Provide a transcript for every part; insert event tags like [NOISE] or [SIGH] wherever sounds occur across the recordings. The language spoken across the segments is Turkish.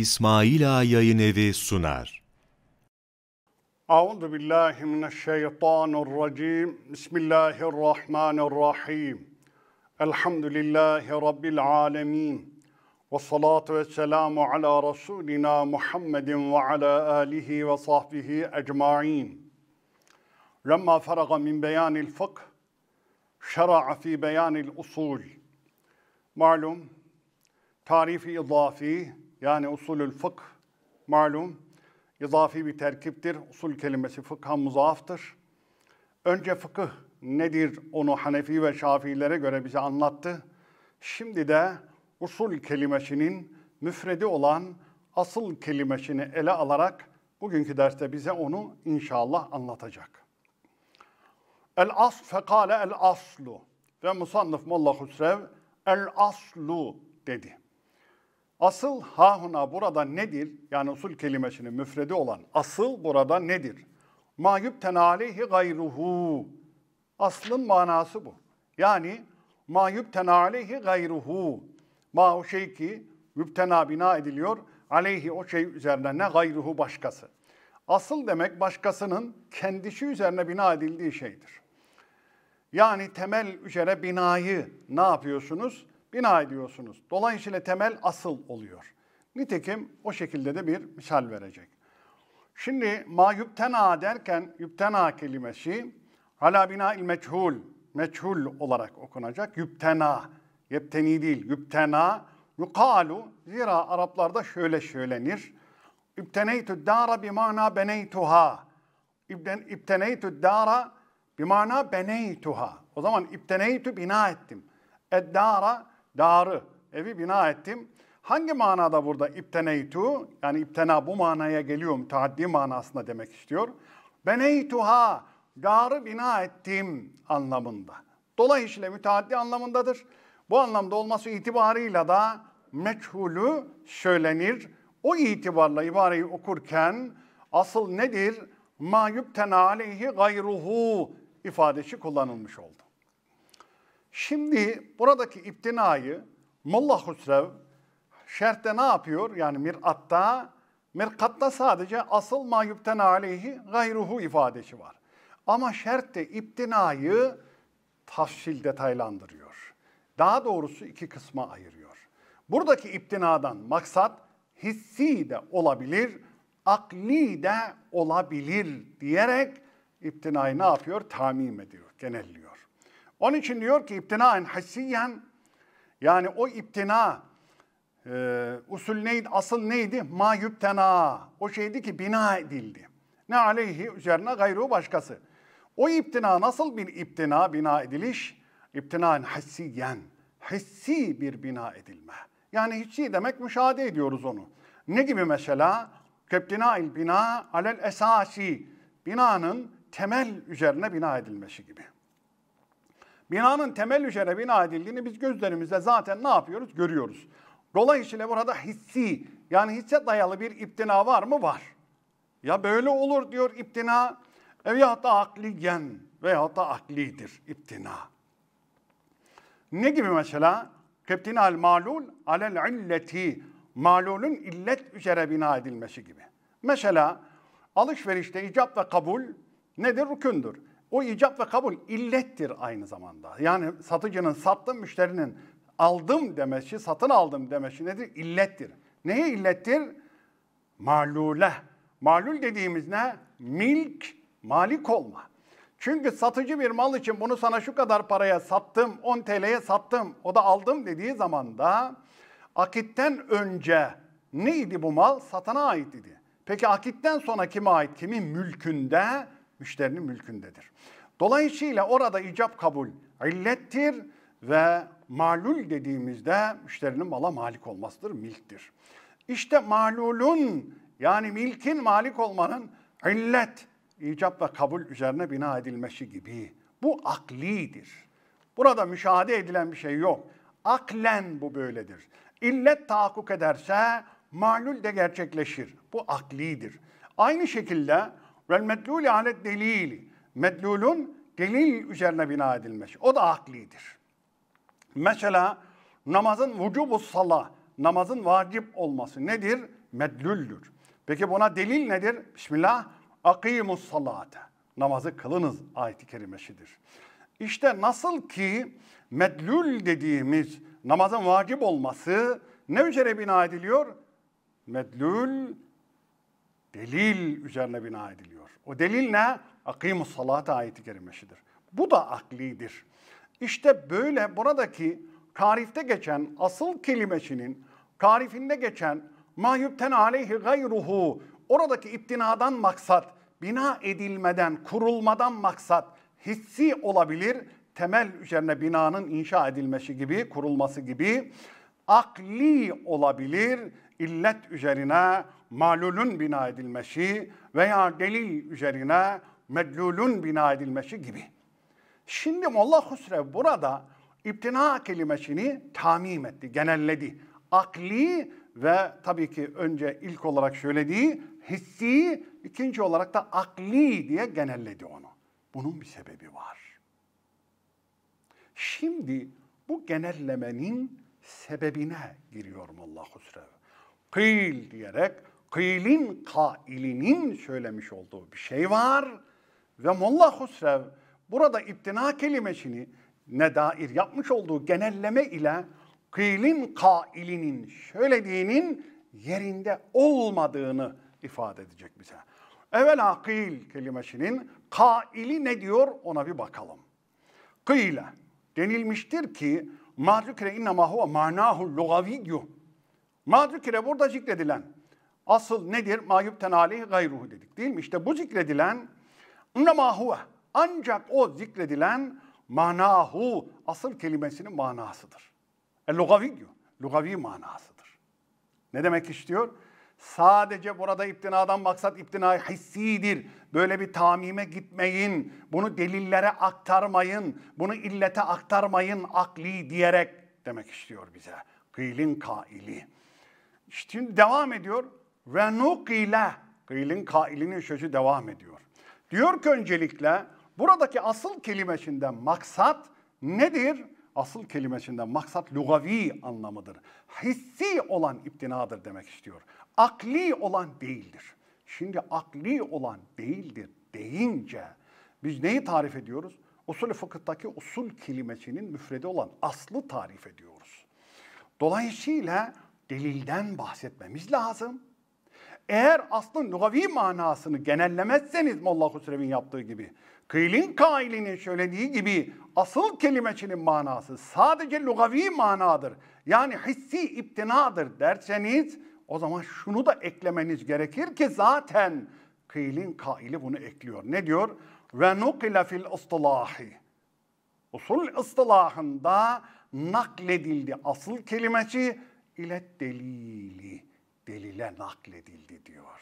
İsmail Ağa Yayın Evi sunar. Euzu billahi mineşşeytanirracim. Bismillahirrahmanirrahim. Elhamdülillahi rabbil alamin. Ve salatu ve selamu ala rasulina Muhammedin ve ala alihi ve sahbihi ecmaîn. Lemma faraga min beyanil fıkh şer'a fi beyanil usul. Malum tarifi izafi Yani usulül fıkh malum izafi bir terkiptir. Usul kelimesi fıkha muzaftır. Önce fıkıh nedir onu Hanefi ve Şafiilere göre bize anlattı. Şimdi de usul kelimesinin müfredi olan asıl kelimesini ele alarak bugünkü derste bize onu inşallah anlatacak. El asl fekale el aslu ve musannif Molla Husrev el aslu dedi. Asıl hahuna burada nedir? Yani usul kelimesinin müfredi olan asıl burada nedir? Ma yübten aleyhi gayruhu. Aslın manası bu. Yani ma yübtena aleyhi gayruhu. Ma o şey ki yübtena bina ediliyor. Aleyhi o şey üzerine ne gayruhu başkası. Asıl demek başkasının kendisi üzerine bina edildiği şeydir. Yani temel üzere binayı ne yapıyorsunuz? bina ediyorsunuz. Dolayısıyla temel asıl oluyor. Nitekim o şekilde de bir misal verecek. Şimdi ma yübtena derken yübtena kelimesi hala bina il meçhul, meçhul olarak okunacak. Yübtena, yepteni değil, yübtena. Yukalu, zira Araplarda şöyle söylenir. İbteneytü dara bimana beneytuha. İbteneytü dara bimana beneytuha. O zaman ibteneytü bina ettim. Eddara darı, evi bina ettim. Hangi manada burada ipteneytu, yani iptena bu manaya geliyor, müteaddi manasında demek istiyor. Beneytuha, darı bina ettim anlamında. Dolayısıyla müteaddi anlamındadır. Bu anlamda olması itibarıyla da meçhulü söylenir. O itibarla ibareyi okurken asıl nedir? Ma yubtena aleyhi gayruhu ifadesi kullanılmış oldu. Şimdi buradaki iptinayı Molla Husrev şerhte ne yapıyor? Yani mir'atta, mirkatta sadece asıl ma yübtena aleyhi gayruhu ifadesi var. Ama şerhte iptinayı tafsil detaylandırıyor. Daha doğrusu iki kısma ayırıyor. Buradaki iptinadan maksat hissi de olabilir, akli de olabilir diyerek iptinayı ne yapıyor? Tamim ediyor, genelliyor. Onun için diyor ki iptinaen hissiyen yani o iptina e, usul neydi, asıl neydi? Ma yüptena. O şeydi ki bina edildi. Ne aleyhi üzerine gayru başkası. O iptina nasıl bir iptina, bina ediliş? İptinaen hissiyen. Hissi bir bina edilme. Yani hissi demek müşahede ediyoruz onu. Ne gibi mesela? il bina alel esasi. Binanın temel üzerine bina edilmesi gibi. Binanın temel üzere bina edildiğini biz gözlerimizle zaten ne yapıyoruz? Görüyoruz. Dolayısıyla burada hissi yani hisse dayalı bir iptina var mı? Var. Ya böyle olur diyor iptina e, veyahut da akliyen veyahut da aklidir iptina. Ne gibi mesela? Keptinal malul alel illeti malulun illet üzere bina edilmesi gibi. Mesela alışverişte icap ve kabul nedir? Rükündür. O icap ve kabul illettir aynı zamanda. Yani satıcının sattım, müşterinin aldım demesi, satın aldım demesi nedir? İllettir. Neye illettir? Malule. Malul dediğimiz ne? Milk, malik olma. Çünkü satıcı bir mal için bunu sana şu kadar paraya sattım, 10 TL'ye sattım, o da aldım dediği zaman da akitten önce neydi bu mal? Satana ait idi. Peki akitten sonra kime ait? Kimin mülkünde? müşterinin mülkündedir. Dolayısıyla orada icap kabul illettir ve malul dediğimizde müşterinin mala malik olmasıdır, milktir. İşte malulun yani milkin malik olmanın illet, icap ve kabul üzerine bina edilmesi gibi. Bu aklidir. Burada müşahede edilen bir şey yok. Aklen bu böyledir. İllet tahakkuk ederse malul de gerçekleşir. Bu aklidir. Aynı şekilde Vel medlul alet delil. Medlulun delil üzerine bina edilmiş. O da aklidir. Mesela namazın vücubu sala, namazın vacip olması nedir? Medlüldür. Peki buna delil nedir? Bismillah, akimus salate. Namazı kılınız ayet-i kerimeşidir. İşte nasıl ki medlül dediğimiz namazın vacip olması ne üzere bina ediliyor? Medlül delil üzerine bina ediliyor. O delil ne? Akimu salata ayeti kerimesidir. Bu da aklidir. İşte böyle buradaki tarifte geçen asıl kelimesinin tarifinde geçen mahyübten aleyhi gayruhu oradaki iptinadan maksat bina edilmeden, kurulmadan maksat hissi olabilir. Temel üzerine binanın inşa edilmesi gibi, kurulması gibi akli olabilir, illet üzerine malulun bina edilmesi veya delil üzerine medlulun bina edilmesi gibi. Şimdi Molla Husrev burada iptina kelimesini tamim etti, genelledi. Akli ve tabii ki önce ilk olarak söylediği hissi, ikinci olarak da akli diye genelledi onu. Bunun bir sebebi var. Şimdi bu genellemenin sebebine giriyorum Allah Sürev. Kıyl diyerek kıylin kailinin söylemiş olduğu bir şey var. Ve Molla Husrev burada iptina kelimesini ne dair yapmış olduğu genelleme ile kıylin kailinin söylediğinin yerinde olmadığını ifade edecek bize. Evvela kıyl kelimesinin kaili ne diyor ona bir bakalım. Kıyle denilmiştir ki Ma zükre innema huve manahu lugaviyyu. Ma zükre burada zikredilen. Asıl nedir? Ma yübten aleyhi gayruhu dedik değil mi? İşte bu zikredilen innema huve. Ancak o zikredilen manahu asıl kelimesinin manasıdır. E lugaviyyu. Lugavi manasıdır. Ne demek istiyor? Sadece burada iptinadan maksat iptinay hissidir böyle bir tamime gitmeyin, bunu delillere aktarmayın, bunu illete aktarmayın akli diyerek demek istiyor bize. Gıylin kaili. Şimdi devam ediyor. Ve nukile. Gıylin kailinin sözü devam ediyor. Diyor ki öncelikle buradaki asıl kelimesinden maksat nedir? asıl kelimesinden maksat lugavi anlamıdır. Hissi olan iptinadır demek istiyor. Akli olan değildir. Şimdi akli olan değildir deyince biz neyi tarif ediyoruz? Usul-i fıkıhtaki usul kelimesinin müfredi olan aslı tarif ediyoruz. Dolayısıyla delilden bahsetmemiz lazım. Eğer aslın lugavi manasını genellemezseniz Molla Husrev'in yaptığı gibi, Kıylin kailinin söylediği gibi asıl kelimesinin manası sadece lugavi manadır. Yani hissi iptinadır derseniz o zaman şunu da eklemeniz gerekir ki zaten kıylin kaili bunu ekliyor. Ne diyor? Ve nukile fil ıstilahi. Usul ıstılahında nakledildi asıl kelimesi ile delili. Delile nakledildi diyor.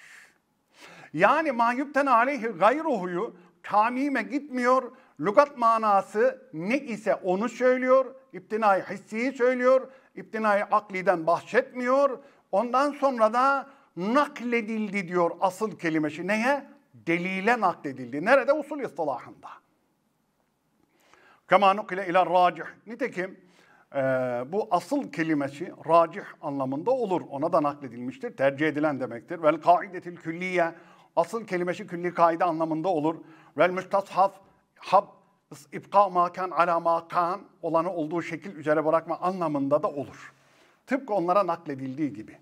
Yani mahyupten aleyhi gayruhuyu tamime gitmiyor. Lugat manası ne ise onu söylüyor. İptinay hissiyi söylüyor. İptinayı akliden bahsetmiyor Ondan sonra da nakledildi diyor asıl kelimesi. Şey. Neye? Delile nakledildi. Nerede? Usul istilahında. Kema nukile ila racih. Nitekim e, bu asıl kelimesi şey racih anlamında olur. Ona da nakledilmiştir. Tercih edilen demektir. Vel kaidetil külliye. Asıl kelimesi şey külli kaide anlamında olur. Vel müstashaf. Hab ibka makan ala makan olanı olduğu şekil üzere bırakma anlamında da olur. Tıpkı onlara nakledildiği gibi.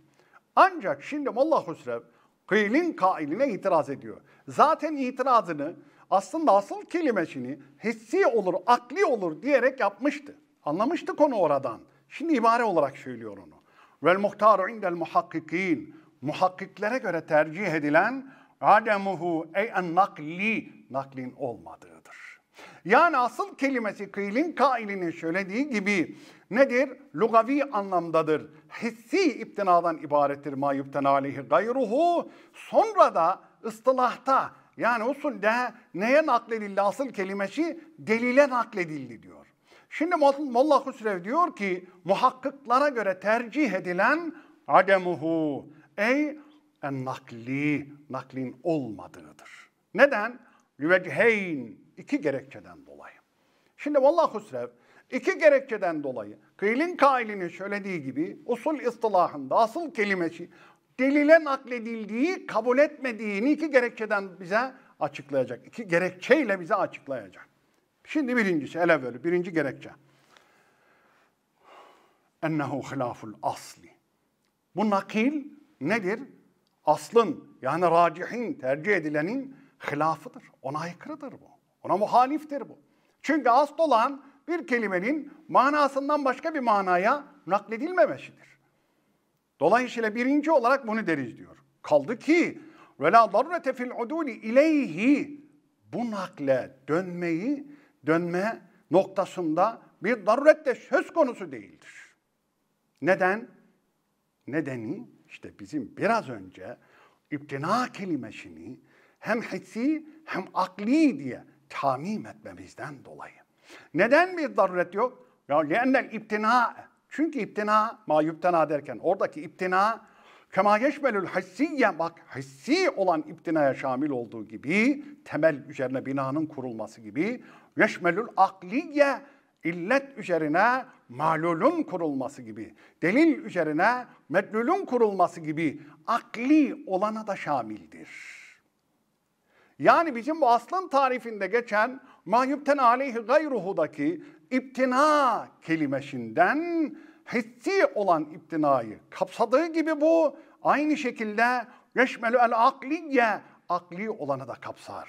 Ancak şimdi Molla Hüsrev Kıyl'in kailine itiraz ediyor. Zaten itirazını aslında asıl kelimesini hissi olur, akli olur diyerek yapmıştı. Anlamıştı konu oradan. Şimdi ibare olarak söylüyor onu. Vel muhtaru indel muhakkikin. Muhakkiklere göre tercih edilen ademuhu ey en nakli naklin olmadığı. Yani asıl kelimesi kıylin kailinin söylediği gibi nedir? Lugavi anlamdadır. Hissi iptinadan ibarettir ma yupten aleyhi gayruhu. Sonra da ıstılahta yani usulde neye nakledildi asıl kelimesi? Delile nakledildi diyor. Şimdi Molla Husrev diyor ki muhakkıklara göre tercih edilen ademuhu ey en nakli naklin olmadığıdır. Neden? Yüvecheyn iki gerekçeden dolayı. Şimdi vallahi srev iki gerekçeden dolayı kıylin kailinin söylediği gibi usul istilahında asıl kelimesi delile nakledildiği kabul etmediğini iki gerekçeden bize açıklayacak. İki gerekçeyle bize açıklayacak. Şimdi birincisi ele böyle birinci gerekçe. Ennehu hilaful asli. Bu nakil nedir? Aslın yani racihin tercih edilenin hilafıdır. Ona aykırıdır bu. Ona muhaliftir bu. Çünkü asıl olan bir kelimenin manasından başka bir manaya nakledilmemesidir. Dolayısıyla birinci olarak bunu deriz diyor. Kaldı ki ve la darrete fil uduli bu nakle dönmeyi dönme noktasında bir darret de söz konusu değildir. Neden? Nedeni işte bizim biraz önce iptina kelimesini hem hissi hem akli diye tamim etmemizden dolayı. Neden bir daruret yok? Ya leennel iptina. Çünkü iptina, ma yuptena derken oradaki iptina Kema geçmelül hissiye bak hissi olan iptinaya şamil olduğu gibi temel üzerine binanın kurulması gibi yeşmelül akliye illet üzerine malulun kurulması gibi, delil üzerine medlulun kurulması gibi akli olana da şamildir. Yani bizim bu aslan tarifinde geçen mahyupten aleyhi gayruhudaki iptina kelimesinden hissi olan iptinayı kapsadığı gibi bu aynı şekilde yeşmelü el akliye akli olanı da kapsar.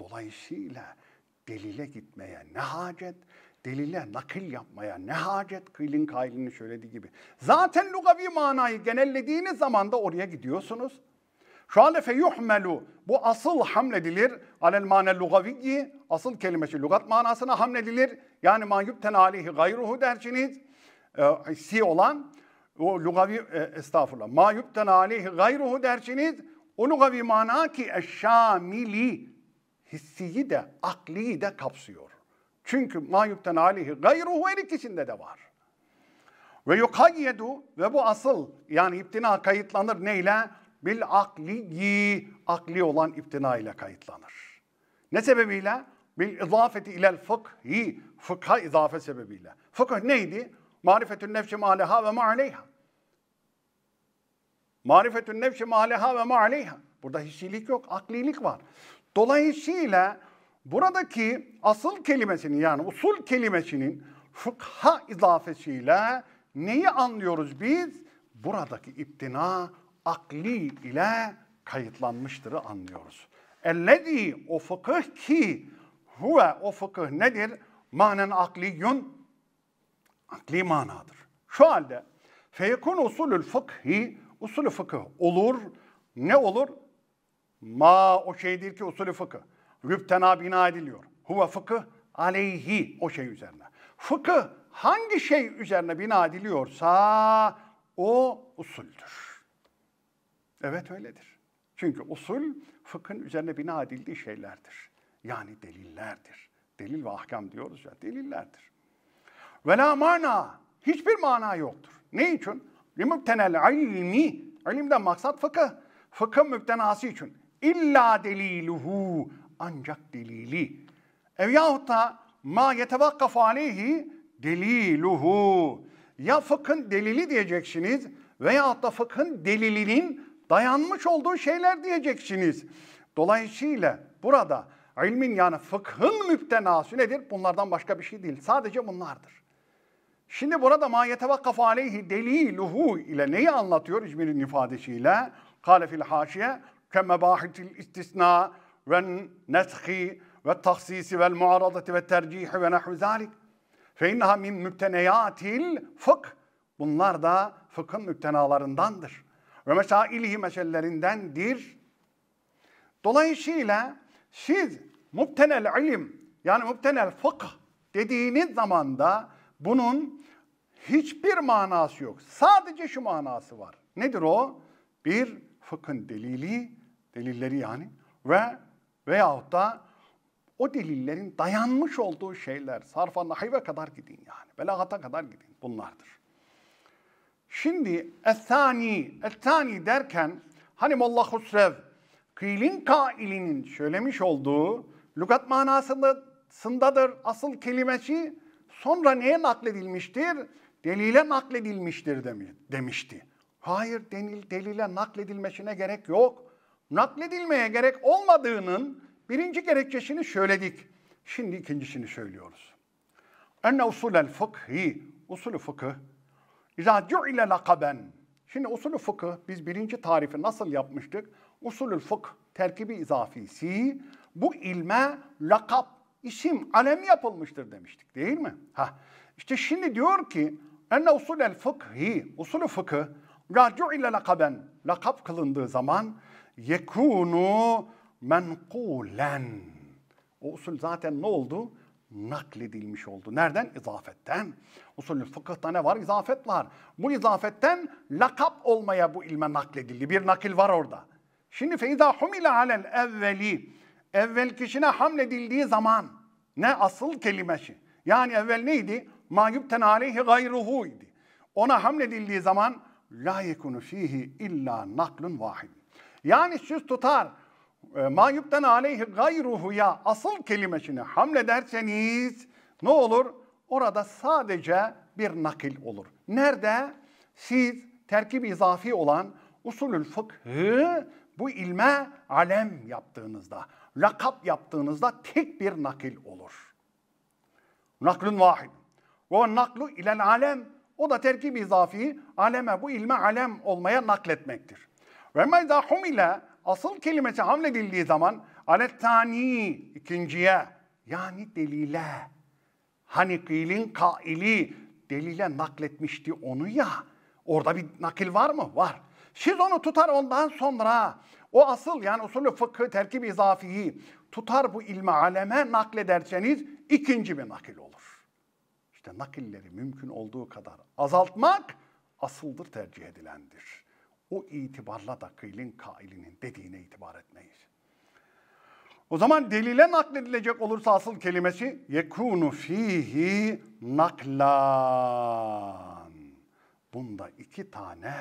Dolayısıyla delile gitmeye ne hacet, delile nakil yapmaya ne hacet kıylin kaylini söylediği gibi. Zaten lugavi manayı genellediğiniz zaman da oraya gidiyorsunuz. Şale feyuhmelu bu asıl hamledilir. Alel manel lugaviyyi asıl kelimesi lugat manasına hamledilir. Yani mayyubten aleyhi gayruhu dersiniz. E, ee, si olan o lugavi e, estağfurullah. Mayyubten aleyhi gayruhu dersiniz. O lugavi mana ki eşşamili hissiyi de akliyi de kapsıyor. Çünkü mayyubten aleyhi gayruhu her ikisinde de var. Ve yukayyedu ve bu asıl yani iptina kayıtlanır neyle? bil akliyi akli olan iptina ile kayıtlanır. Ne sebebiyle? Bil izafeti ilel fıkhi fıkha izafe sebebiyle. Fıkh neydi? Marifetün nefsi maleha ve maaleyha. Marifetün nefsi maleha ve maaleyha. Burada hissilik yok, aklilik var. Dolayısıyla buradaki asıl kelimesinin yani usul kelimesinin fıkha izafesiyle neyi anlıyoruz biz? Buradaki iptina akli ile kayıtlanmıştırı anlıyoruz. Ellezî o fıkıh ki huve o fıkıh nedir? Manen akliyun akli manadır. Şu halde feyekun usulül fıkhi usulü fıkıh olur. Ne olur? Ma o şeydir ki usulü fıkıh. Rübtena bina ediliyor. Huve fıkıh aleyhi o şey üzerine. Fıkıh hangi şey üzerine bina ediliyorsa o usuldür. Evet öyledir. Çünkü usul fıkhın üzerine bina edildiği şeylerdir. Yani delillerdir. Delil ve ahkam diyoruz ya, delillerdir. Ve la mana, hiçbir mana yoktur. Ne için? Limübtenel ilmi, ilimden maksat fıkıh. Fıkhın müptenası için. İlla deliluhu, ancak delili. Ev yahut da ma yetevakkaf aleyhi deliluhu. Ya fıkhın delili diyeceksiniz veyahut da fıkhın delilinin dayanmış olduğu şeyler diyeceksiniz. Dolayısıyla burada ilmin yani fıkhın müptenası nedir? Bunlardan başka bir şey değil. Sadece bunlardır. Şimdi burada ma yetevakkafu aleyhi deliluhu ile neyi anlatıyor İzmir'in ifadesiyle? Kale fil haşiye kemebahitil istisna ve neshi ve tahsisi vel muaradati ve tercihi ve nahvi zalik. Fe inneha min müpteneyatil fıkh. Bunlar da fıkhın müptenalarındandır ve mesailihi meselelerindendir. Dolayısıyla siz mubtenel ilim yani mubtenel fıkh dediğiniz zamanda bunun hiçbir manası yok. Sadece şu manası var. Nedir o? Bir fıkhın delili, delilleri yani ve veyahut da o delillerin dayanmış olduğu şeyler sarfa nahive kadar gidin yani. Belagata kadar gidin bunlardır. Şimdi ethani, ethani derken hani molla Husrev kıylin kailinin söylemiş olduğu lügat manasındadır asıl kelimesi sonra neye nakledilmiştir? Delile nakledilmiştir demişti. Hayır denil, delile nakledilmesine gerek yok. Nakledilmeye gerek olmadığının birinci gerekçesini söyledik. Şimdi ikincisini söylüyoruz. Enne usulel fıkhi, usulü fıkıh İzâ ile lakaben. Şimdi usulü fıkı biz birinci tarifi nasıl yapmıştık? Usulü fıkh terkibi izafisi bu ilme lakap, isim, alem yapılmıştır demiştik değil mi? Ha. İşte şimdi diyor ki en enne usulel fıkhi, usulü fıkı racu ile lakaben, lakap kılındığı zaman yekunu menkulen. O usul zaten ne oldu? nakledilmiş oldu. Nereden? İzafetten. Usulü fıkıhta ne var? İzafet var. Bu izafetten lakap olmaya bu ilme nakledildi. Bir nakil var orada. Şimdi feyza humile alel evveli. Evvel kişine hamledildiği zaman ne asıl kelimesi? Yani evvel neydi? Ma yubten aleyhi gayruhu idi. Ona hamledildiği zaman la yekunu fihi illa naklun vahid. Yani söz tutar ee, ma yubten aleyhi ya asıl kelimesine hamlederseniz ne olur? Orada sadece bir nakil olur. Nerede? Siz terkip izafi olan usulül fıkhı bu ilme alem yaptığınızda, lakap yaptığınızda tek bir nakil olur. Naklun vahid. O naklu ilel alem. O da terkip izafi aleme, bu ilme alem olmaya nakletmektir. Ve mezahum ile asıl kelimesi hamledildiği zaman alettani ikinciye yani delile hani kıylin kaili delile nakletmişti onu ya. Orada bir nakil var mı? Var. Siz onu tutar ondan sonra o asıl yani usulü fıkhı terkib izafiyi tutar bu ilme aleme naklederseniz ikinci bir nakil olur. İşte nakilleri mümkün olduğu kadar azaltmak asıldır tercih edilendir. O itibarla da kıylin kailinin dediğine itibar etmeyiz. O zaman delile nakledilecek olursa asıl kelimesi yekunu fihi naklan. Bunda iki tane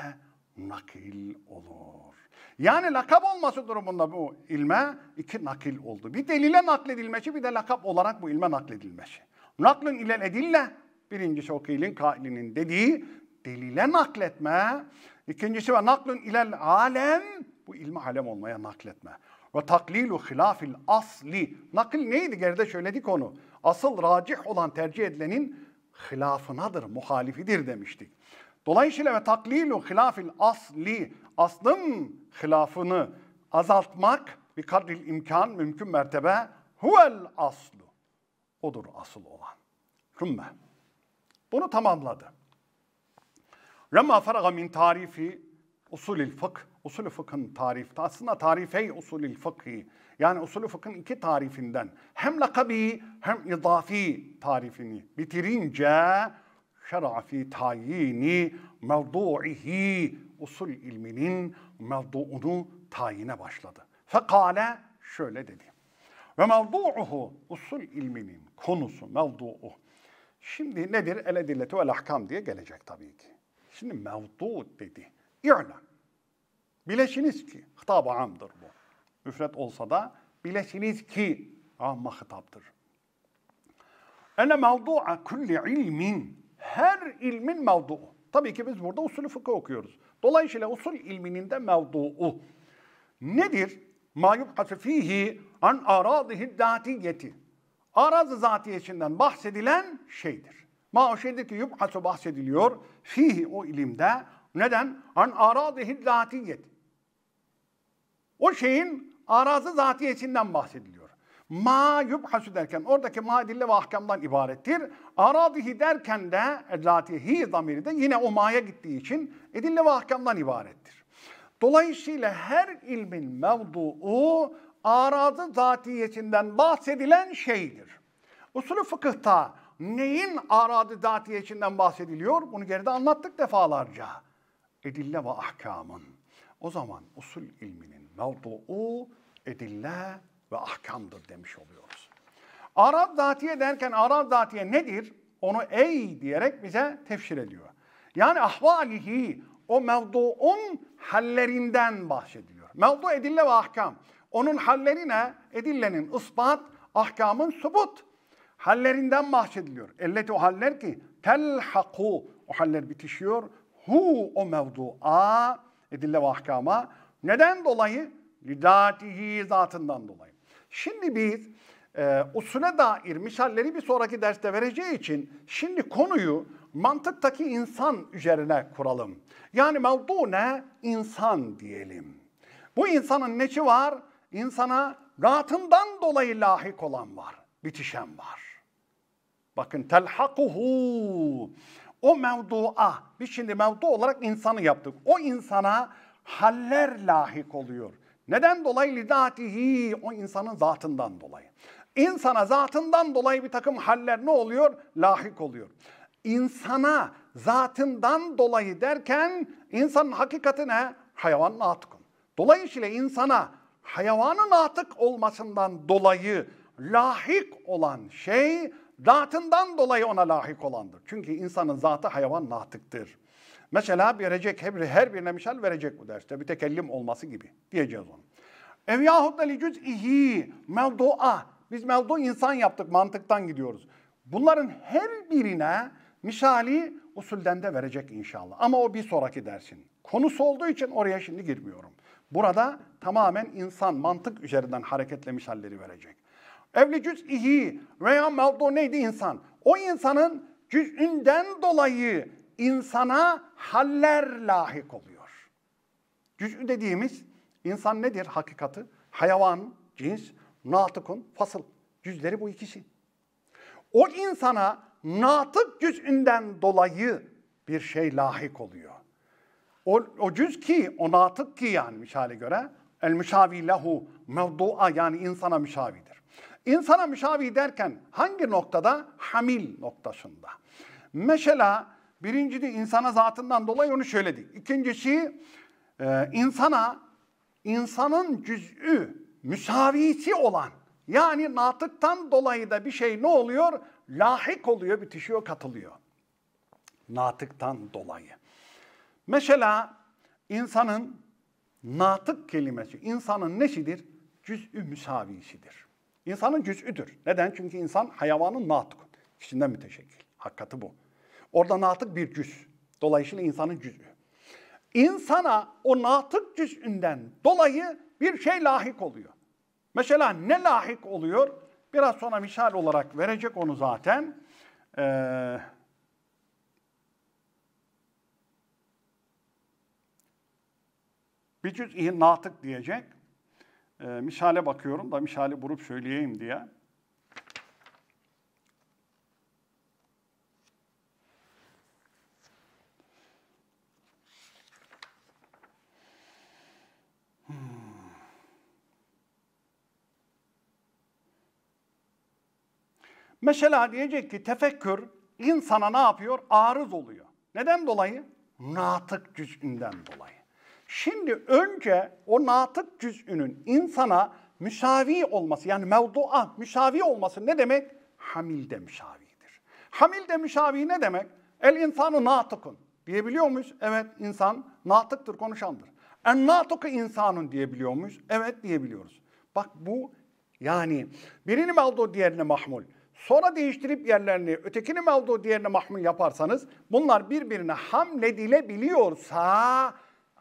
nakil olur. Yani lakap olması durumunda bu ilme iki nakil oldu. Bir delile nakledilmesi bir de lakap olarak bu ilme nakledilmesi. Naklın ile edille birincisi o kıylin kailinin dediği delile nakletme. İkincisi ve naklun ilel alem. Bu ilmi alem olmaya nakletme. Ve taklilu hilafil asli. Nakil neydi? Geride söyledik onu. Asıl racih olan tercih edilenin hilafınadır, muhalifidir demiştik. Dolayısıyla ve taklilu hilafil asli. Aslın hilafını azaltmak bir kadril imkan mümkün mertebe huvel aslu. Odur asıl olan. Rümme. Bunu tamamladı. Lema feraga min tarifi usulil fıkh. Usulü fıkhın tarifte aslında tarifey usulil fıkhi. Yani usulü fıkhın iki tarifinden hem lakabi hem idafi tarifini bitirince şer'a fi tayyini mevdu'ihi usul ilminin mevduunu tayine başladı. Fekale şöyle dedi. Ve mevdu'uhu usul ilminin konusu mevdu'u. Şimdi nedir? El edilleti ve ahkam diye gelecek tabii ki. Şimdi mevdu dedi. İ'la. Bileşiniz ki. Hitab-ı amdır bu. Müfret olsa da bileşiniz ki amma hitaptır. Ene mevdu'a kulli ilmin. Her ilmin mevdu'u. Tabii ki biz burada usulü fıkıh okuyoruz. Dolayısıyla usul ilminin de mevdu'u. Nedir? Ma yubkatü fihi an aradihi zatiyeti. Arazı zatiyesinden bahsedilen şeydir. Ma o ki yub'atu bahsediliyor. Fihi o ilimde. Neden? An aradihid zatiyet. O şeyin arazı zatiyetinden bahsediliyor. Ma yubhasu derken oradaki ma dille ve ahkamdan ibarettir. Aradihi derken de e, zatihi zamiri de yine o ma'ya gittiği için edille ve ahkamdan ibarettir. Dolayısıyla her ilmin mevduu arazı zatiyetinden bahsedilen şeydir. Usulü fıkıhta neyin aradı zatiyetinden bahsediliyor? Bunu geride anlattık defalarca. Edille ve ahkamın. O zaman usul ilminin mevduu edille ve ahkamdır demiş oluyoruz. Arad zatiye derken arad zatiye nedir? Onu ey diyerek bize tefsir ediyor. Yani ahvalihi o mevduun hallerinden bahsediliyor. Mevdu edille ve ahkam. Onun halleri ne? Edillenin ispat, ahkamın subut hallerinden bahsediliyor. Elleti o haller ki telhaku o haller bitişiyor. Hu o mevdu'a edille ve ahkama. Neden dolayı? Lidatihi zatından dolayı. Şimdi biz e, usule dair misalleri bir sonraki derste vereceği için şimdi konuyu mantıktaki insan üzerine kuralım. Yani mevdu ne? İnsan diyelim. Bu insanın neçi var? İnsana zatından dolayı lahik olan var, bitişen var. Bakın telhakuhu. O mevdua. Biz şimdi mevdu olarak insanı yaptık. O insana haller lahik oluyor. Neden dolayı? Lidatihi. O insanın zatından dolayı. İnsana zatından dolayı bir takım haller ne oluyor? Lahik oluyor. İnsana zatından dolayı derken insanın hakikati ne? Hayvan natıkun. Dolayısıyla insana hayvanın natık olmasından dolayı lahik olan şey Zatından dolayı ona lahik olandır. Çünkü insanın zatı hayvan natıktır. Mesela verecek, her, her birine misal verecek bu derste. bir tekellim olması gibi diyeceğiz onu. Ev yahut da licüz ihi, mevdu'a. Biz mevdu insan yaptık, mantıktan gidiyoruz. Bunların her birine misali usulden de verecek inşallah. Ama o bir sonraki dersin. Konusu olduğu için oraya şimdi girmiyorum. Burada tamamen insan mantık üzerinden hareketle misalleri verecek. Evli cüz iyi veya mevdu neydi insan? O insanın cüz'ünden dolayı insana haller lahik oluyor. Cüz'ü dediğimiz insan nedir hakikati? Hayvan, cins, natıkun, fasıl. Cüzleri bu ikisi. O insana natık cüz'ünden dolayı bir şey lahik oluyor. O, o cüz ki, o natık ki yani müşale göre el müşavi lehu mevdu'a yani insana müşavidir. İnsana müşavi derken hangi noktada? Hamil noktasında. Mesela birincisi insana zatından dolayı onu söyledik. İkincisi e, insana insanın cüz'ü müsavisi olan yani natıktan dolayı da bir şey ne oluyor? Lahik oluyor, bitişiyor, katılıyor. Natıktan dolayı. Mesela insanın natık kelimesi, insanın neşidir? Cüz'ü müsavisidir. İnsanın cüz'üdür. Neden? Çünkü insan hayvanın natık. İçinden müteşekkil. Hakikati bu. Orada natık bir cüz. Dolayısıyla insanın cüz'ü. İnsana o natık cüz'ünden dolayı bir şey lahik oluyor. Mesela ne lahik oluyor? Biraz sonra misal olarak verecek onu zaten. Ee, bir cüz'i natık diyecek. E, ee, mişale bakıyorum da mişali vurup söyleyeyim diye. Hmm. Mesela diyecek ki tefekkür insana ne yapıyor? Arız oluyor. Neden dolayı? Natık cüzünden dolayı. Şimdi önce o natık cüz'ünün insana müsavi olması yani mevdua müsavi olması ne demek? Hamil de müsavidir. Hamil müsavi ne demek? El insanı natıkun diyebiliyor muyuz? Evet insan natıktır, konuşandır. En natıkı insanın diyebiliyor muyuz? Evet diyebiliyoruz. Bak bu yani birini mevdu diğerine mahmul. Sonra değiştirip yerlerini ötekini mevdu diğerine mahmul yaparsanız bunlar birbirine hamledilebiliyorsa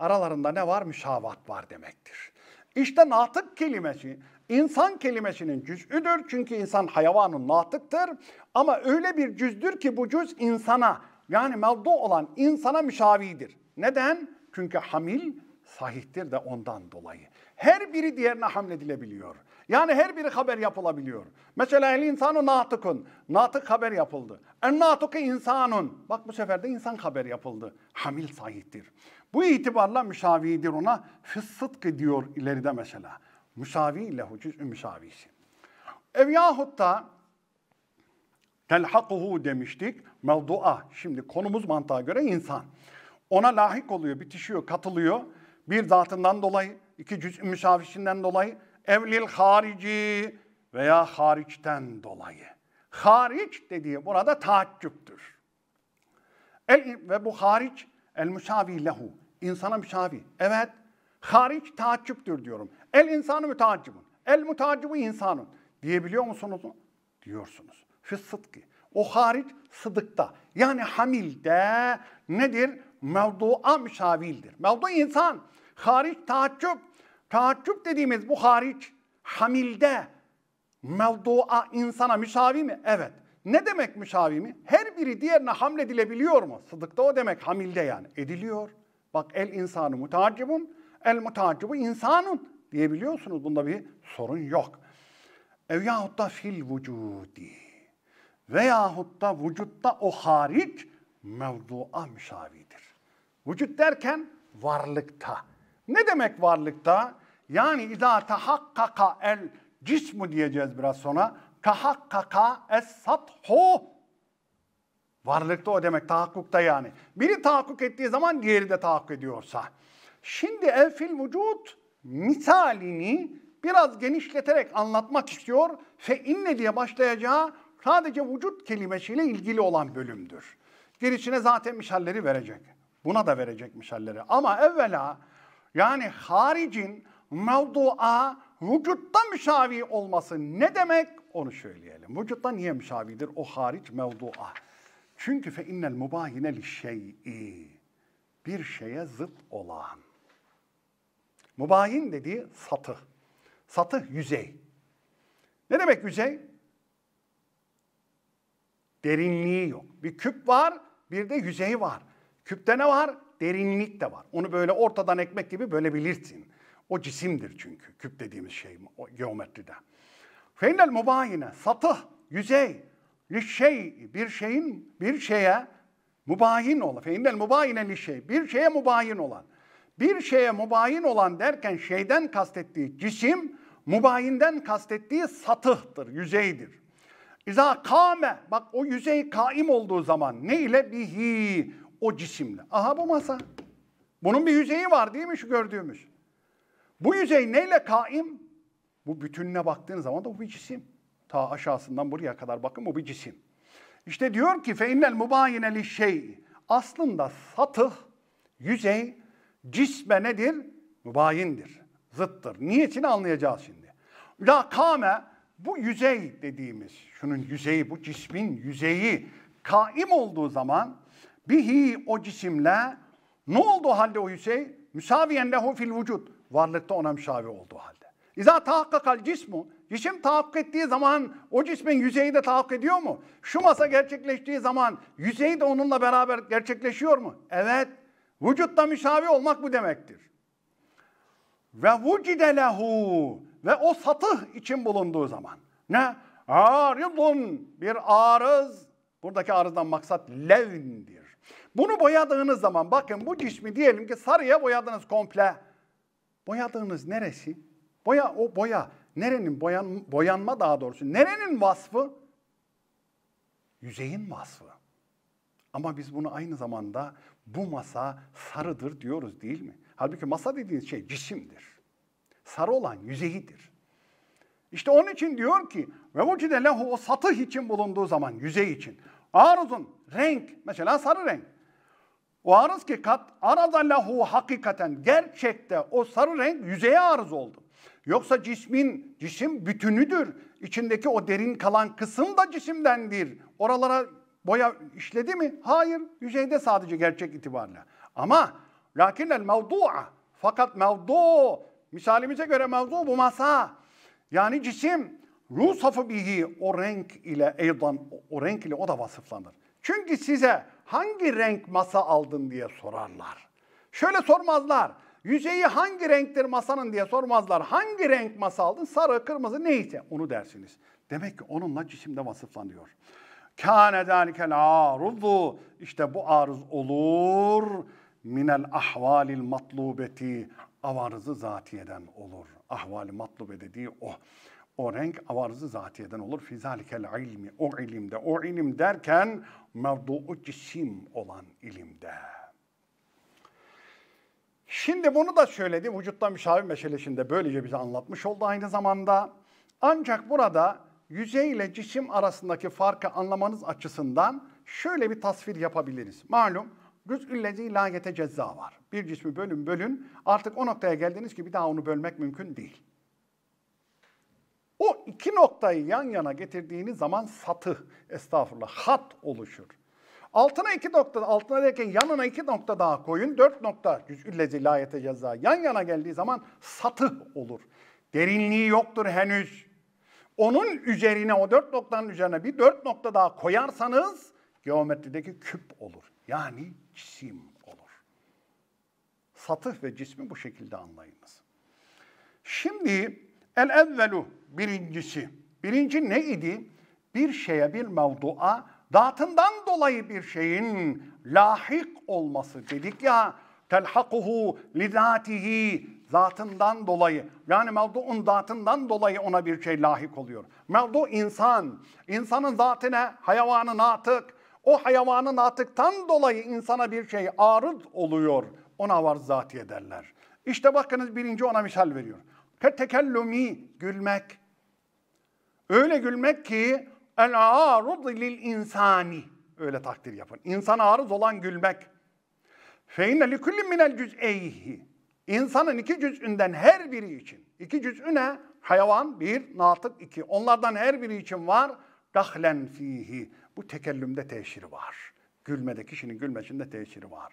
aralarında ne var? Müsavat var demektir. İşte natık kelimesi insan kelimesinin cüz'üdür. Çünkü insan hayvanın natıktır. Ama öyle bir cüzdür ki bu cüz insana yani mevdu olan insana müsavidir. Neden? Çünkü hamil sahihtir de ondan dolayı. Her biri diğerine hamledilebiliyor. Yani her biri haber yapılabiliyor. Mesela el insanu natıkun. Natık haber yapıldı. En natıkı insanun. Bak bu sefer de insan haber yapıldı. Hamil sahiptir. Bu itibarla müşavidir ona. Fıssıtkı diyor ileride mesela. Müsavi lehu cüz'ü müsavisi. Ev yahut da telhakuhu demiştik. Mevdu'a. Şimdi konumuz mantığa göre insan. Ona lahik oluyor, bitişiyor, katılıyor. Bir zatından dolayı, iki cüz müsavisinden dolayı evlil harici veya hariçten dolayı. Hariç dediği burada taaccüptür. El, ve bu hariç el müsavi lehu. İnsana müsavi. Evet. Hariç taaccüptür diyorum. El insanı mütaaccibun. El müteaccibu insanın. Diyebiliyor musunuz? Diyorsunuz. Fis sıdkı. O hariç sıdıkta. Yani hamilde nedir? Mevdu'a müsavildir. Mevdu insan. Hariç taaccüp. Taaccüp dediğimiz bu hariç hamilde mevdua insana müsavi mi? Evet. Ne demek müsavi mi? Her biri diğerine hamledilebiliyor mu? Sıdıkta o demek hamilde yani. Ediliyor. Bak el insanı mutacibun, el mutacibu insanun diyebiliyorsunuz. Bunda bir sorun yok. Ev yahut da fil vücudi veyahut da vücutta o hariç mevdua müsavidir. Vücut derken varlıkta. Ne demek varlıkta? Yani idâ tahakkaka el cismu diyeceğiz biraz sonra. Tahakkaka es sathu. Varlıkta o demek tahakkukta yani. Biri tahakkuk ettiği zaman diğeri de tahakkuk ediyorsa. Şimdi el vücut misalini biraz genişleterek anlatmak istiyor. Fe inne diye başlayacağı sadece vücut kelimesiyle ilgili olan bölümdür. Gerisine zaten misalleri verecek. Buna da verecek misalleri Ama evvela yani haricin mevdu'a vücutta müşavi olması ne demek onu söyleyelim. Vücutta niye müşavidir? O hariç mevdu'a. Çünkü fe innel mubahine li şey'i. Bir şeye zıt olan. Mubahin dediği satı. Satı yüzey. Ne demek yüzey? Derinliği yok. Bir küp var, bir de yüzeyi var. Küpte ne var? Derinlik de var. Onu böyle ortadan ekmek gibi bölebilirsin. O cisimdir çünkü küp dediğimiz şey o geometride. Feynel mubayine satıh, yüzey, bir şey bir şeyin bir şeye mubayin olan. Feynel mubayine li şey bir şeye mubayin olan. Bir şeye mubayin olan derken şeyden kastettiği cisim, mubayinden kastettiği satıhtır, yüzeydir. İza kame, bak o yüzey kaim olduğu zaman ne ile bihi, o cisimle. Aha bu masa. Bunun bir yüzeyi var değil mi şu gördüğümüz? Bu yüzey neyle kaim? Bu bütününe baktığınız zaman da bu bir cisim. Ta aşağısından buraya kadar bakın bu bir cisim. İşte diyor ki feinnel mubayineli şey. Aslında satıh, yüzey cisme nedir? Mübayindir, zıttır. Niyetini anlayacağız şimdi. La kame bu yüzey dediğimiz, şunun yüzeyi, bu cismin yüzeyi kaim olduğu zaman bihi o cisimle ne oldu halde o yüzey? Müsaviyen lehu fil vücut varlıkta ona müşavi olduğu halde. İza tahakkakal cismu, cisim tahakkuk ettiği zaman o cismin yüzeyi de tahakkuk ediyor mu? Şu masa gerçekleştiği zaman yüzeyi de onunla beraber gerçekleşiyor mu? Evet. Vücutta müşavi olmak bu demektir. Ve vucide lehu ve o satıh için bulunduğu zaman ne? Arızun bir arız. Buradaki arızdan maksat levndir. Bunu boyadığınız zaman bakın bu cismi diyelim ki sarıya boyadınız komple. Boyadığınız neresi? Boya o boya. Nerenin boyan, boyanma daha doğrusu. Nerenin vasfı? Yüzeyin vasfı. Ama biz bunu aynı zamanda bu masa sarıdır diyoruz değil mi? Halbuki masa dediğiniz şey cisimdir. Sarı olan yüzeyidir. İşte onun için diyor ki ve bu lehu o satıh için bulunduğu zaman yüzey için aruzun renk mesela sarı renk o arız ki kat arada lahu hakikaten gerçekte o sarı renk yüzeye arız oldu. Yoksa cismin, cisim bütünüdür. İçindeki o derin kalan kısım da cisimdendir. Oralara boya işledi mi? Hayır, yüzeyde sadece gerçek itibarla. Ama lakinnel mevdu'a fakat mevdu misalimize göre mevdu bu masa. Yani cisim ruh safı bihi o renk ile eydan o renk ile o da vasıflanır. Çünkü size hangi renk masa aldın diye sorarlar. Şöyle sormazlar. Yüzeyi hangi renktir masanın diye sormazlar. Hangi renk masa aldın? Sarı, kırmızı neyse onu dersiniz. Demek ki onunla cisimde vasıflanıyor. Kâne dâlikel âruzu. İşte bu arız olur. Minel ahvalil matlubeti. Avarızı zatiyeden olur. Ahvali matlube dediği o. Oh. O renk avarızı zatiyeden olur. Fizalikel ilmi, o ilimde, o ilim derken mevdu'u cisim olan ilimde. Şimdi bunu da söyledi. Vücutta müşavir meselesinde böylece bize anlatmış oldu aynı zamanda. Ancak burada yüzey ile cisim arasındaki farkı anlamanız açısından şöyle bir tasvir yapabiliriz. Malum Güz'üllezi la yetecezza var. Bir cismi bölün bölün artık o noktaya geldiniz ki bir daha onu bölmek mümkün değil. O iki noktayı yan yana getirdiğiniz zaman satı, estağfurullah, hat oluşur. Altına iki nokta, altına derken yanına iki nokta daha koyun. Dört nokta cüz'üllezi layete ceza. Yan yana geldiği zaman satı olur. Derinliği yoktur henüz. Onun üzerine, o dört noktanın üzerine bir dört nokta daha koyarsanız geometrideki küp olur. Yani cisim olur. Satı ve cismi bu şekilde anlayınız. Şimdi El evvelu birincisi. Birinci ne idi? Bir şeye bir mevdua zatından dolayı bir şeyin lahik olması dedik ya. Telhakuhu lidatihi zatından dolayı yani mevduun zatından dolayı ona bir şey lahik oluyor. Mevdu insan, insanın zatine, hayvanın atık, o hayvanın atıktan dolayı insana bir şey arız oluyor. Ona var zati ederler. İşte bakınız birinci ona misal veriyor. Ketekellumi gülmek. Öyle gülmek ki el aruz lil insani. Öyle takdir yapın. İnsan arız olan gülmek. Fe inne li kulli minel cüz'eyhi. İnsanın iki cüz'ünden her biri için. İki cüz'ü ne? Hayvan bir, natık iki. Onlardan her biri için var. Dahlen fihi. Bu tekellümde teşhiri var. Gülmede, kişinin gülmesinde teşhiri var.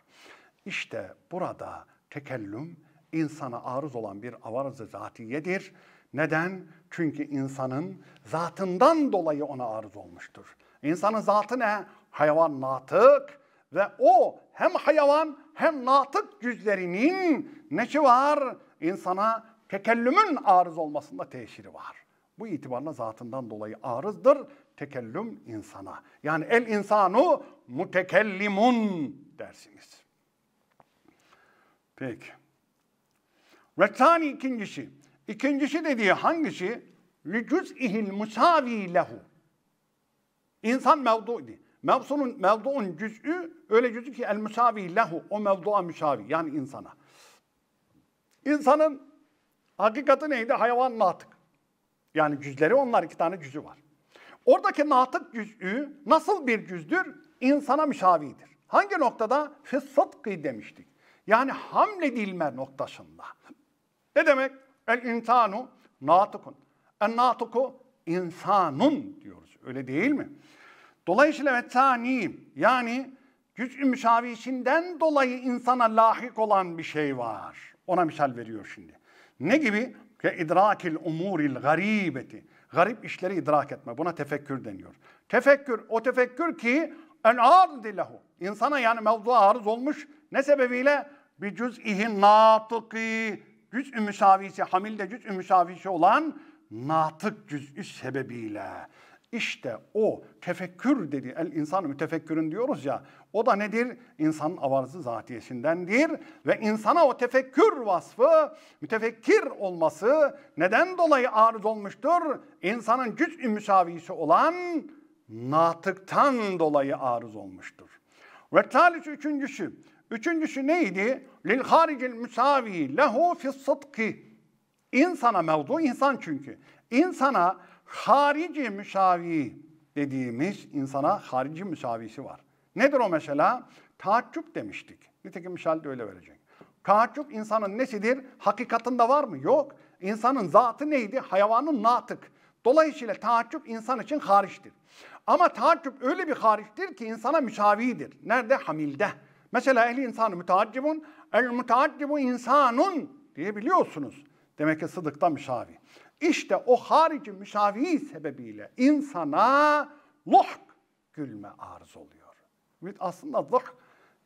İşte burada tekellüm insana arız olan bir avarz-ı zatiyedir. Neden? Çünkü insanın zatından dolayı ona arız olmuştur. İnsanın zatı ne? Hayvan natık ve o hem hayvan hem natık cüzlerinin neçi var? İnsana tekellümün arız olmasında teşhiri var. Bu itibarla zatından dolayı arızdır tekellüm insana. Yani el insanu mutekellimun dersiniz. Peki. Ve tani ikincisi. İkincisi dediği hangisi? Lücüz ihil musavi lehu. İnsan mevdu idi. Mevsunun, mevduun cüz'ü öyle cüz'ü ki el musavi lehu. O mevdua müsavi yani insana. İnsanın hakikati neydi? Hayvan natık. Yani cüzleri onlar iki tane cüzü var. Oradaki natık cüz'ü nasıl bir cüzdür? İnsana müsavidir. Hangi noktada? Fıs demiştik. Yani hamledilme noktasında. Ne demek? El insanu natukun. En natuku insanun diyoruz. Öyle değil mi? Dolayısıyla ve tani yani güç ü müşavişinden dolayı insana lahik olan bir şey var. Ona misal veriyor şimdi. Ne gibi? Ke idrakil umuril garibeti. Garip işleri idrak etme. Buna tefekkür deniyor. Tefekkür, o tefekkür ki en ardı lehu. İnsana yani mevzu arız olmuş. Ne sebebiyle? Bir cüz'ihi natıki cüz-ü müsavisi, hamilde cüz-ü müsavisi olan natık cüz'ü sebebiyle. İşte o tefekkür dedi. El insan mütefekkürün diyoruz ya. O da nedir? İnsanın avarzı zatiyesindendir. Ve insana o tefekkür vasfı, mütefekkir olması neden dolayı arız olmuştur? İnsanın cüz-ü müsavisi olan natıktan dolayı arız olmuştur. Ve talih üçüncüsü, Üçüncüsü neydi? Lil haricil müsavi lehu fis sıdki. İnsana mevzu insan çünkü. İnsana harici müsavi dediğimiz insana harici müsavisi var. Nedir o mesela? Taaccup demiştik. Nitekim misal de öyle verecek. Taaccup insanın nesidir? Hakikatında var mı? Yok. İnsanın zatı neydi? Hayvanın natık. Dolayısıyla taaccup insan için hariçtir. Ama taaccup öyle bir hariçtir ki insana müsavidir. Nerede? Hamilde. Mesela ehli insanı müteaccibun, el müteaccibu insanun diyebiliyorsunuz. Demek ki sıdıkta müşavi. İşte o harici müşavi sebebiyle insana luhk gülme arz oluyor. Aslında luhk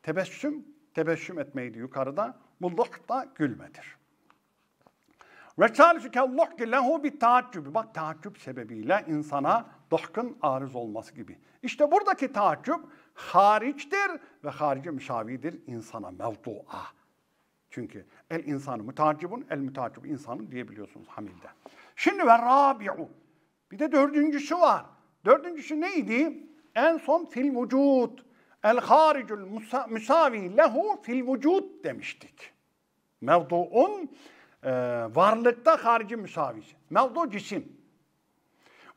tebessüm, tebessüm etmeydi yukarıda. Bu luhk da gülmedir. Ve salisu kelluhki lehu bir taaccübü. Bak taaccüp sebebiyle insana dohkın arız olması gibi. İşte buradaki taaccüp hariçtir ve harici müşavidir insana mevdu'a. Çünkü el insanı mütacibun, el mütacibu insanın diyebiliyorsunuz hamilde. Şimdi ve rabi'u. Bir de dördüncüsü var. Dördüncüsü neydi? En son fil vücud. El haricul müsavi lehu fil vücud demiştik. Mevdu'un e, varlıkta harici müsavisi. Mevdu cisim.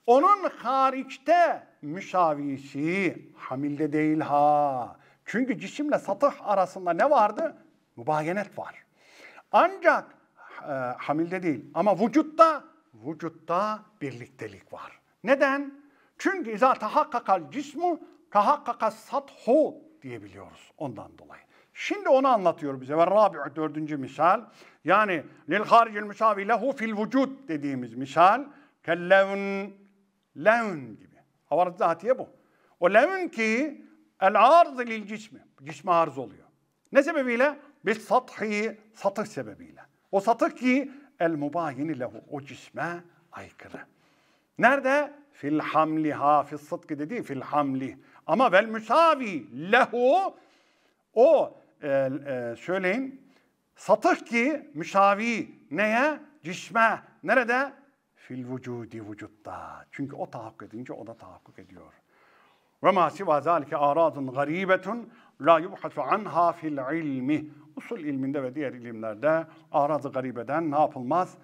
Onun hariçte müşavisi hamilde değil ha. Çünkü cisimle satıh arasında ne vardı? Mübayenet var. Ancak e, hamilde değil ama vücutta, vücutta birliktelik var. Neden? Çünkü izâ tahakkakal cismu tahakkakas sathu diyebiliyoruz ondan dolayı. Şimdi onu anlatıyor bize. Ve rabi'u dördüncü misal. Yani lil haricil müsavi lehu fil vücut dediğimiz misal. Kellevn Levn gibi. Havarat zatiye bu. O levn ki el arz lil cismi. Cisme arz oluyor. Ne sebebiyle? Bir sathi, satık sebebiyle. O satık ki el mübahini lehu. O cisme aykırı. Nerede? Fil hamliha, fil sıdkı dediği fil hamli. Ama vel müsavi lehu o e, e, söyleyin satıh ki müsavi neye? Cisme. Nerede? fil vücudi vücutta. Çünkü o tahakkuk edince o da tahakkuk ediyor. Ve ma siva zalike aradun garibetun la yubhasu anha fil ilmi. Usul ilminde ve diğer ilimlerde aradı garibeden ne yapılmaz?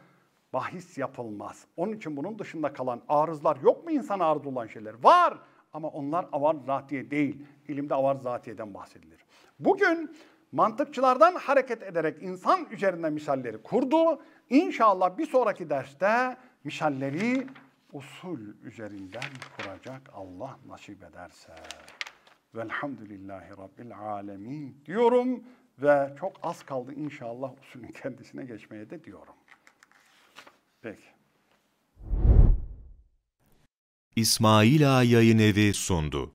Bahis yapılmaz. Onun için bunun dışında kalan arızlar yok mu insan arz olan şeyler? Var ama onlar avar zatiye değil. İlimde avar zatiyeden bahsedilir. Bugün mantıkçılardan hareket ederek insan üzerinde misalleri kurdu. İnşallah bir sonraki derste Mişalleri usul üzerinden kuracak Allah nasip ederse. Velhamdülillahi Rabbil Alemin diyorum ve çok az kaldı inşallah usulün [LAUGHS] kendisine geçmeye de diyorum. Peki. İsmaila Yayın Evi sundu.